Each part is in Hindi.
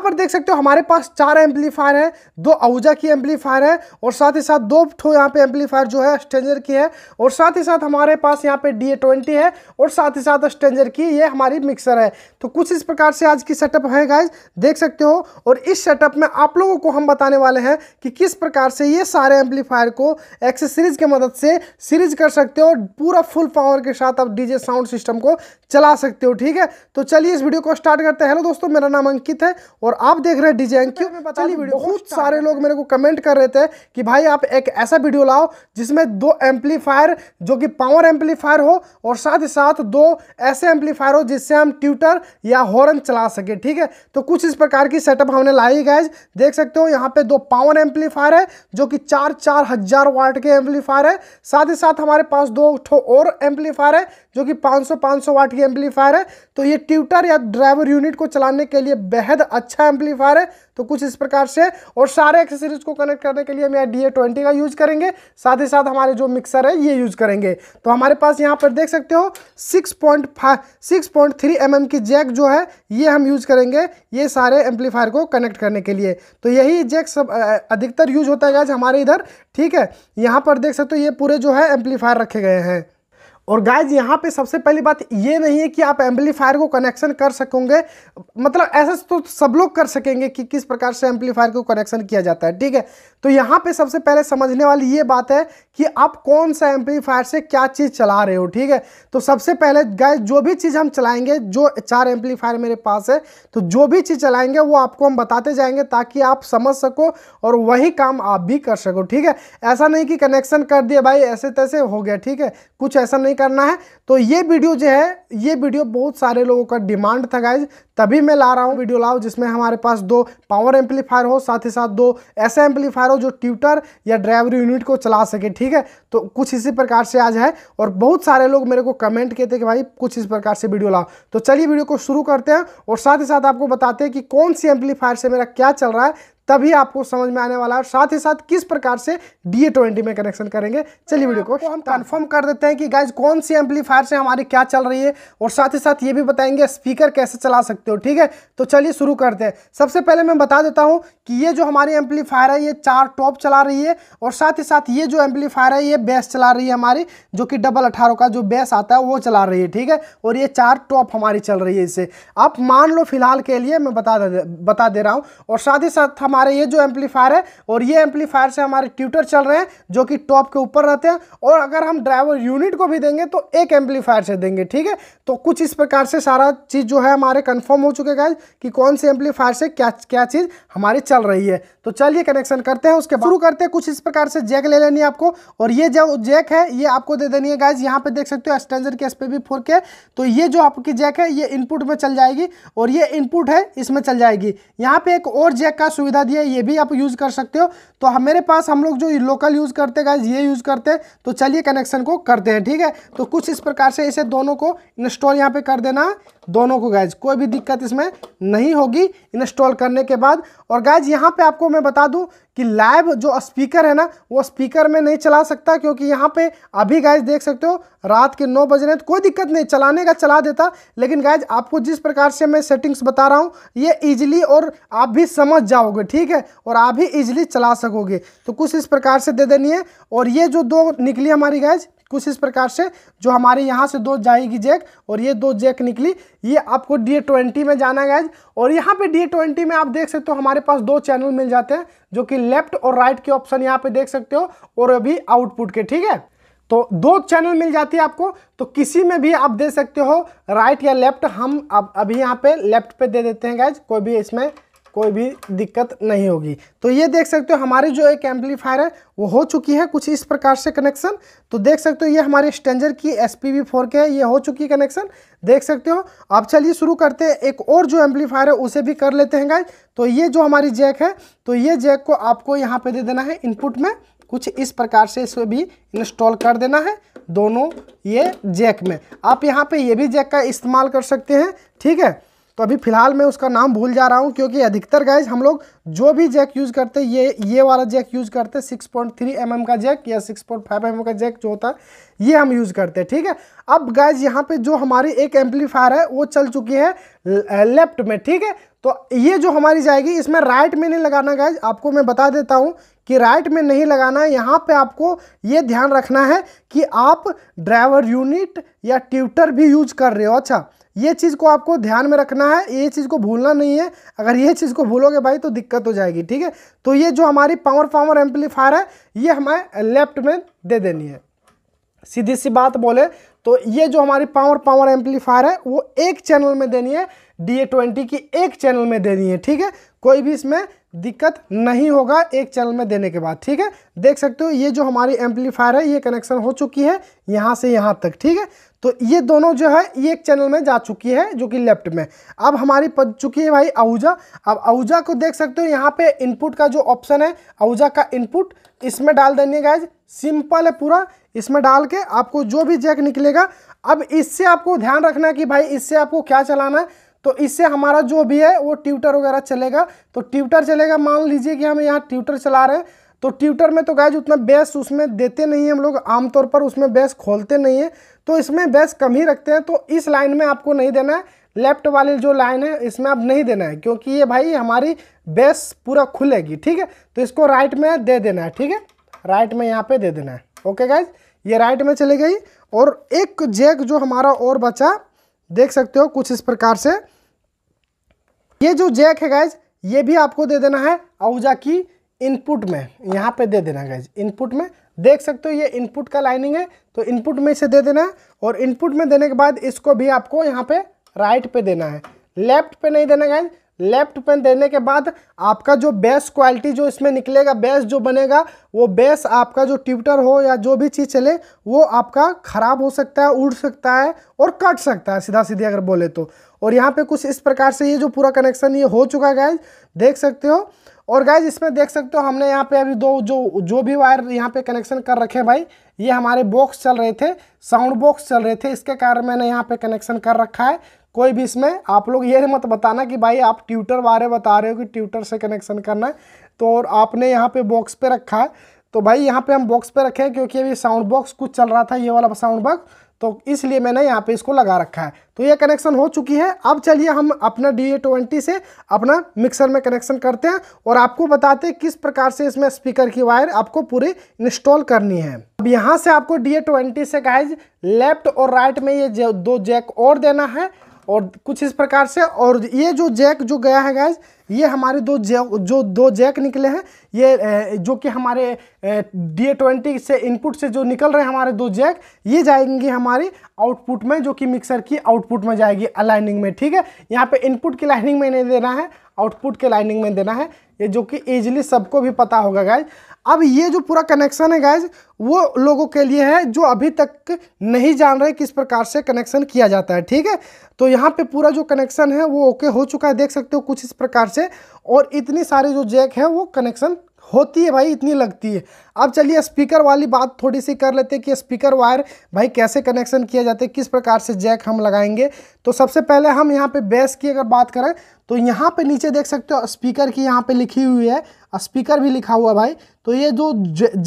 यहाँ पर देख सकते हो हमारे पास चार एम्पलीफायर है दो आउजा की एम्पलीफायर है और साथ ही साथ दो ठो यहाँ पे एम्पलीफायर जो है स्टेंजर की है और साथ ही साथ हमारे पास यहाँ पे डी ए ट्वेंटी है और साथ ही साथ स्टेंजर की ये हमारी मिक्सर है तो कुछ इस प्रकार से आज की सेटअप है गाइज देख सकते हो और इस सेटअप में आप लोगों को हम बताने वाले हैं कि किस प्रकार से ये सारे एम्पलीफायर को एक्सेसरीज की मदद से सीरीज कर सकते हो पूरा फुल पावर के साथ आप डीजे साउंड सिस्टम को चला सकते हो ठीक है तो चलिए इस वीडियो को स्टार्ट करते हैं हेलो दोस्तों मेरा नाम अंकित है और और आप देख रहे हैं डिजाइन क्यों तो चलिए बहुत सारे लोग मेरे को कमेंट कर रहे थे कि भाई आप एक ऐसा वीडियो लाओ जिसमें दो एम्पलीफायर जो कि पावर एम्पलीफायर हो और साथ ही साथ दो ऐसे एम्पलीफायर हो जिससे हम ट्यूटर या हॉर्न चला सके ठीक है तो कुछ इस प्रकार की सेटअप हमने लाई गैज देख सकते हो यहाँ पे दो पावर एम्पलीफायर है जो कि चार चार हजार वाट के एम्पलीफायर है साथ ही साथ हमारे पास दो और एम्पलीफायर है जो कि 500 500 वाट की एम्पलीफायर है तो ये ट्यूटर या ड्राइवर यूनिट को चलाने के लिए बेहद अच्छा एम्पलीफायर है तो कुछ इस प्रकार से और सारे एक्सेसरीज को कनेक्ट करने के लिए हम यहाँ डी ट्वेंटी का यूज़ करेंगे साथ ही साथ हमारे जो मिक्सर है ये यूज़ करेंगे तो हमारे पास यहाँ पर देख सकते हो six point six point three mm एम की जैक जो है ये हम यूज़ करेंगे ये सारे एम्पलीफायर को कनेक्ट करने के लिए तो यही जैक सब अधिकतर यूज होता है आज हमारे इधर ठीक है यहाँ पर देख सकते हो ये पूरे जो है एम्पलीफायर रखे गए हैं और गाइज यहाँ पे सबसे पहली बात ये नहीं है कि आप एम्पलीफायर को कनेक्शन कर सकोगे मतलब ऐसा तो सब लोग कर सकेंगे कि किस प्रकार से एम्पलीफायर को कनेक्शन किया जाता है ठीक है तो यहाँ पे सबसे पहले समझने वाली ये बात है कि आप कौन सा एम्पलीफायर से क्या चीज़ चला रहे हो ठीक है तो सबसे पहले गाइज जो भी चीज़ हम चलाएँगे जो चार एम्पलीफायर मेरे पास है तो जो भी चीज़ चलाएँगे वो आपको हम बताते जाएंगे ताकि आप समझ सको और वही काम आप भी कर सको ठीक है ऐसा नहीं कि कनेक्शन कर दिया भाई ऐसे तैसे हो गया ठीक है कुछ ऐसा नहीं करना है तो ये वीडियो जो है ये वीडियो बहुत सारे लोगों का डिमांड था गाइज तभी मैं ला रहा हूँ वीडियो लाओ जिसमें हमारे पास दो पावर एम्पलीफायर हो साथ ही साथ दो ऐसे एम्पलीफायर हो जो ट्यूटर या ड्राइवर यूनिट को चला सके ठीक है तो कुछ इसी प्रकार से आज है और बहुत सारे लोग मेरे को कमेंट किए थे कि भाई कुछ इस प्रकार से वीडियो लाओ तो चलिए वीडियो को शुरू करते हैं और साथ ही साथ आपको बताते हैं कि कौन सी एम्पलीफायर से मेरा क्या चल रहा है तभी आपको समझ में आने वाला है और साथ ही साथ किस प्रकार से डी ट्वेंटी में कनेक्शन करेंगे चलिए वीडियो को हम कन्फर्म कर देते हैं कि गाइज कौन सी एम्पलीफायर से हमारी क्या चल रही है और साथ ही साथ ये भी बताएंगे स्पीकर कैसे चला सकते हो ठीक है तो चलिए शुरू करते हैं सबसे पहले मैं बता देता हूँ कि ये जो हमारी एम्पलीफायर है ये चार टॉप चला रही है और साथ ही साथ ये जो एम्पलीफायर है ये बेस चला रही है हमारी जो कि डबल अठारह का जो बेस आता है वो चला रही है ठीक है और ये चार टॉप हमारी चल रही है इसे आप मान लो फिलहाल के लिए मैं बता दे बता दे रहा हूँ और साथ ही साथ हमारे हमारे ये जो एम्पलीफायर है और ये एम्पलीफायर से हमारे ट्यूटर चल रहे हैं जो कि टॉप के ऊपर रहते हैं और अगर हम ड्राइवर यूनिट को भी देंगे तो एक एम्पलीफायर से देंगे ठीक है तो कुछ इस प्रकार से सारा चीज़ जो है हमारे कन्फर्म हो चुके गाइज कि कौन से एम्पलीफायर से क्या क्या चीज़ हमारी चल रही है तो चलिए कनेक्शन करते हैं उसके शुरू करते हैं कुछ इस प्रकार से जैक ले लेनी आपको और ये जो जैक है ये आपको दे देनी है गाइज यहाँ पे देख सकते हो एक्सटेंजर के एस पे फोर के तो ये जो आपकी जैक है ये इनपुट में चल जाएगी और ये इनपुट है इसमें चल जाएगी यहाँ पे एक और जैक का सुविधा दिया है ये भी आप यूज़ कर सकते हो तो मेरे पास हम लोग जो लोकल यूज़ करते हैं ये यूज़ करते हैं तो चलिए कनेक्शन को करते हैं ठीक है तो कुछ इस प्रकार से इसे दोनों को इंस्टॉल यहाँ पे कर देना दोनों को गैज कोई भी दिक्कत इसमें नहीं होगी इंस्टॉल करने के बाद और गैज यहाँ पे आपको मैं बता दूँ कि लाइव जो स्पीकर है ना वो स्पीकर में नहीं चला सकता क्योंकि यहाँ पे अभी गैज देख सकते हो रात के नौ बज रहे हैं तो कोई दिक्कत नहीं चलाने का चला देता लेकिन गैज आपको जिस प्रकार से मैं सेटिंग्स बता रहा हूँ ये ईजिली और आप भी समझ जाओगे ठीक है और आप भी ईजिली चला सकोगे तो कुछ इस प्रकार से दे देनी है और ये जो दो निकली हमारी गैज कुछ इस प्रकार से जो हमारे यहाँ से दो जाएगी जैक और ये दो जैक निकली ये आपको डी ट्वेंटी में जाना गया और यहाँ पे डी ट्वेंटी में आप देख सकते हो हमारे पास दो चैनल मिल जाते हैं जो कि लेफ्ट और राइट के ऑप्शन यहाँ पे देख सकते हो और अभी आउटपुट के ठीक है तो दो चैनल मिल जाती है आपको तो किसी में भी आप दे सकते हो राइट या लेफ्ट हम अब अभी यहाँ पे लेफ्ट पे दे देते हैं गैज कोई भी इसमें कोई भी दिक्कत नहीं होगी तो ये देख सकते हो हमारी जो एक एम्पलीफायर है वो हो चुकी है कुछ इस प्रकार से कनेक्शन तो देख सकते हो ये हमारे स्टेंजर की एस पी वी फोर के है ये हो चुकी है कनेक्शन देख सकते हो अब चलिए शुरू करते हैं एक और जो एम्पलीफायर है उसे भी कर लेते हैं गाय तो ये जो हमारी जैक है तो ये जैक को आपको यहाँ पर दे देना है इनपुट में कुछ इस प्रकार से इसे भी इंस्टॉल कर देना है दोनों ये जैक में आप यहाँ पर ये भी जैक का इस्तेमाल कर सकते हैं ठीक है तो अभी फ़िलहाल मैं उसका नाम भूल जा रहा हूँ क्योंकि अधिकतर गाइज हम लोग जो भी जैक यूज़ करते ये ये वाला जैक यूज़ करते हैं सिक्स पॉइंट थ्री एम एम का जैक या सिक्स पॉइंट फाइव एम एम का जैक जो होता है ये हम यूज़ करते हैं ठीक है अब गाइज यहाँ पे जो हमारी एक एम्पलीफायर है वो चल चुकी है लेफ्ट में ठीक है तो ये जो हमारी जाएगी इसमें राइट में नहीं लगाना गाइज आपको मैं बता देता हूँ कि राइट में नहीं लगाना है यहाँ पर आपको ये ध्यान रखना है कि आप ड्राइवर यूनिट या ट्यूटर भी यूज कर रहे हो अच्छा ये चीज़ को आपको ध्यान में रखना है ये चीज़ को भूलना नहीं है अगर ये चीज़ को भूलोगे भाई तो दिक्कत हो जाएगी ठीक है तो ये जो हमारी पावर पावर एम्पलीफायर है ये हमें लेफ्ट में दे देनी है सीधी सी बात बोले तो ये जो हमारी पावर पावर एम्पलीफायर है वो एक चैनल में देनी है डी ए ट्वेंटी की एक चैनल में देनी है ठीक है कोई भी इसमें दिक्कत नहीं होगा एक चैनल में देने के बाद ठीक है देख सकते हो ये जो हमारी एम्पलीफायर है ये कनेक्शन हो चुकी है यहाँ से यहाँ तक ठीक है तो ये दोनों जो है ये एक चैनल में जा चुकी है जो कि लेफ्ट में अब हमारी पद चुकी है भाई आहूजा अब आहूजा को देख सकते हो यहाँ पे इनपुट का जो ऑप्शन है आहूजा का इनपुट इसमें डाल देंगे गाइज सिंपल है पूरा इसमें डाल के आपको जो भी जैक निकलेगा अब इससे आपको ध्यान रखना है कि भाई इससे आपको क्या चलाना है तो इससे हमारा जो भी है वो ट्यूटर वगैरह चलेगा तो ट्यूटर चलेगा मान लीजिए कि हम यहाँ ट्यूटर चला रहे हैं तो ट्यूटर में तो गाइज उतना बेस उसमें देते नहीं हैं हम लोग आमतौर पर उसमें बेस खोलते नहीं हैं तो इसमें बेस कम ही रखते हैं तो इस लाइन में आपको नहीं देना है लेफ्ट वाली जो लाइन है इसमें आप नहीं देना है क्योंकि ये भाई हमारी बेस पूरा खुलेगी ठीक है तो इसको राइट में दे देना है ठीक है राइट में यहाँ पे दे देना है ओके गाइज ये राइट में चली गई और एक जैक जो हमारा और बचा देख सकते हो कुछ इस प्रकार से ये जो जैक है गैज ये भी आपको दे देना है आहूजा की इनपुट में यहाँ पे दे देना गैज इनपुट में देख सकते हो ये इनपुट का लाइनिंग है तो इनपुट में इसे दे देना है और इनपुट में देने के बाद इसको भी आपको यहाँ पे राइट पे देना है लेफ्ट पे नहीं देना गैज लेफ्ट पेन देने के बाद आपका जो बेस क्वालिटी जो इसमें निकलेगा बेस जो बनेगा वो बेस आपका जो ट्यूटर हो या जो भी चीज़ चले वो आपका ख़राब हो सकता है उड़ सकता है और कट सकता है सीधा सीधे अगर बोले तो और यहाँ पे कुछ इस प्रकार से ये जो पूरा कनेक्शन ये हो चुका है गैज देख सकते हो और गैज इसमें देख सकते हो हमने यहाँ पर अभी दो जो जो भी वायर यहाँ पर कनेक्शन कर रखे भाई ये हमारे बॉक्स चल रहे थे साउंड बॉक्स चल रहे थे इसके कारण मैंने यहाँ पर कनेक्शन कर रखा है कोई भी इसमें आप लोग ये मत बताना कि भाई आप ट्यूटर बारे बता रहे हो कि ट्यूटर से कनेक्शन करना है तो और आपने यहाँ पे बॉक्स पे रखा है तो भाई यहाँ पे हम बॉक्स पे रखे हैं क्योंकि अभी साउंड बॉक्स कुछ चल रहा था ये वाला साउंड बॉक्स तो इसलिए मैंने यहाँ पे इसको लगा रखा है तो ये कनेक्शन हो चुकी है अब चलिए हम अपना डी ट्वेंटी से अपना मिक्सर में कनेक्शन करते हैं और आपको बताते हैं किस प्रकार से इसमें स्पीकर की वायर आपको पूरी इंस्टॉल करनी है अब यहाँ से आपको डी ट्वेंटी से गाइज लेफ्ट और राइट में ये दो जैक और देना है और कुछ इस प्रकार से और ये जो जैक जो गया है गैस ये हमारे दो जैक जो दो जैक निकले हैं ये जो कि हमारे डी ए ट्वेंटी से इनपुट से जो निकल रहे हैं हमारे दो जैक ये जाएंगी हमारी आउटपुट में जो कि मिक्सर की आउटपुट में जाएगी अलाइनिंग में ठीक है यहाँ पे इनपुट की लाइनिंग में नहीं देना है आउटपुट के लाइनिंग में देना है ये जो कि ईजिली सबको भी पता होगा गाइज अब ये जो पूरा कनेक्शन है गाइज वो लोगों के लिए है जो अभी तक नहीं जान रहे किस प्रकार से कनेक्शन किया जाता है ठीक है तो यहाँ पे पूरा जो कनेक्शन है वो ओके हो चुका है देख सकते हो कुछ इस प्रकार से और इतनी सारी जो जैक है वो कनेक्शन होती है भाई इतनी लगती है अब चलिए स्पीकर वाली बात थोड़ी सी कर लेते हैं कि स्पीकर वायर भाई कैसे कनेक्शन किया जाता है किस प्रकार से जैक हम लगाएंगे तो सबसे पहले हम यहाँ पे बेस की अगर बात करें तो यहाँ पे नीचे देख सकते हो स्पीकर की यहाँ पे लिखी हुई है स्पीकर भी लिखा हुआ भाई तो ये जो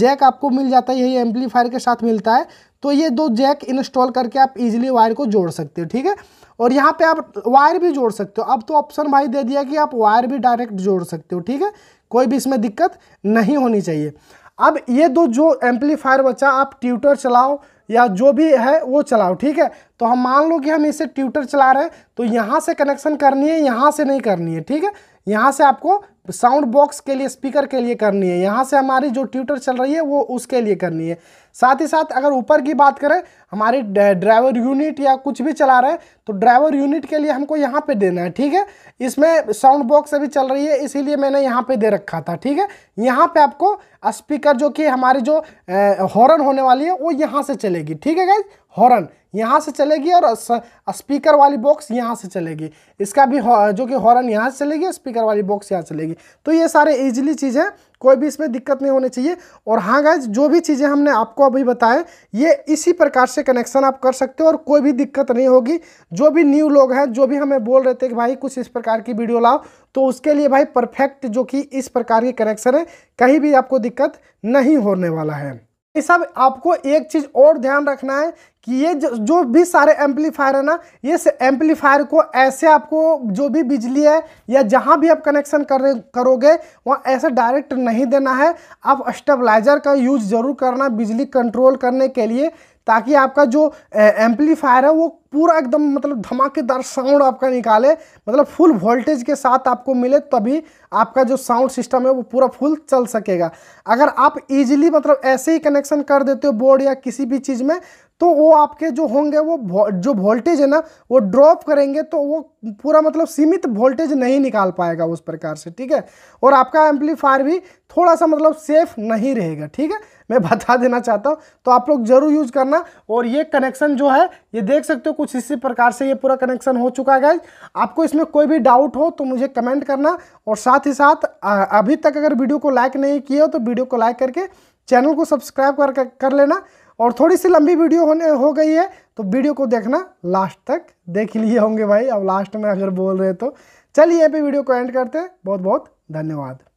जैक आपको मिल जाता है यही एम्पलीफायर के साथ मिलता है तो ये दो जैक इंस्टॉल करके आप इजीली वायर को जोड़ सकते हो ठीक है और यहाँ पे आप वायर भी जोड़ सकते हो अब तो ऑप्शन भाई दे दिया कि आप वायर भी डायरेक्ट जोड़ सकते हो ठीक है कोई भी इसमें दिक्कत नहीं होनी चाहिए अब ये दो जो एम्पलीफायर बचा आप ट्यूटर चलाओ या जो भी है वो चलाओ ठीक है तो हम मान लो कि हम इसे ट्यूटर चला रहे हैं तो यहाँ से कनेक्शन करनी है यहाँ से नहीं करनी है ठीक है यहाँ से आपको साउंड बॉक्स के लिए स्पीकर के लिए करनी है यहाँ से हमारी जो ट्यूटर चल रही है वो उसके लिए करनी है साथ ही साथ अगर ऊपर की बात करें हमारी ड्राइवर यूनिट या कुछ भी चला रहे हैं तो ड्राइवर यूनिट के लिए हमको यहाँ पे देना है ठीक है इसमें साउंड बॉक्स अभी चल रही है इसीलिए मैंने यहाँ पे दे रखा था ठीक है यहाँ पे आपको स्पीकर जो कि हमारी जो हॉर्न होने वाली है वो यहाँ से चलेगी ठीक है गाइज हॉर्न यहाँ से चलेगी और स्पीकर वाली बॉक्स यहाँ से चलेगी इसका भी जो कि हॉर्न यहाँ से चलेगी स्पीकर वाली बॉक्स यहाँ चलेगी तो ये सारे इजीली चीज़ है कोई भी इसमें दिक्कत नहीं होनी चाहिए और हाँ गाइज जो भी चीज़ें हमने आपको अभी बताए ये इसी प्रकार से कनेक्शन आप कर सकते हो और कोई भी दिक्कत नहीं होगी जो भी न्यू लोग हैं जो भी हमें बोल रहे थे कि भाई कुछ इस प्रकार की वीडियो लाओ तो उसके लिए भाई परफेक्ट जो कि इस प्रकार की कनेक्शन है कहीं भी आपको दिक्कत नहीं होने वाला है भाई साहब आपको एक चीज़ और ध्यान रखना है कि ये जो, जो भी सारे एम्पलीफायर है ना ये एम्पलीफायर को ऐसे आपको जो भी बिजली है या जहाँ भी आप कनेक्शन कर करोगे वहाँ ऐसे डायरेक्ट नहीं देना है आप स्टेबलाइजर का यूज ज़रूर करना बिजली कंट्रोल करने के लिए ताकि आपका जो एम्पलीफायर है वो पूरा एकदम मतलब धमाकेदार साउंड आपका निकाले मतलब फुल वोल्टेज के साथ आपको मिले तभी आपका जो साउंड सिस्टम है वो पूरा फुल चल सकेगा अगर आप इजीली मतलब ऐसे ही कनेक्शन कर देते हो बोर्ड या किसी भी चीज़ में तो वो आपके जो होंगे वो जो वोल्टेज है ना वो ड्रॉप करेंगे तो वो पूरा मतलब सीमित वोल्टेज नहीं निकाल पाएगा उस प्रकार से ठीक है और आपका एम्पलीफायर भी थोड़ा सा मतलब सेफ नहीं रहेगा ठीक है मैं बता देना चाहता हूँ तो आप लोग जरूर यूज करना और ये कनेक्शन जो है ये देख सकते हो कुछ इसी प्रकार से ये पूरा कनेक्शन हो चुका है गाइज आपको इसमें कोई भी डाउट हो तो मुझे कमेंट करना और साथ ही साथ अभी तक अगर वीडियो को लाइक नहीं किया हो तो वीडियो को लाइक करके चैनल को सब्सक्राइब कर कर लेना और थोड़ी सी लंबी वीडियो होने हो गई है तो वीडियो को देखना लास्ट तक देख लिए होंगे भाई अब लास्ट में अगर बोल रहे तो चलिए यहाँ पे वीडियो को एंड करते हैं बहुत बहुत धन्यवाद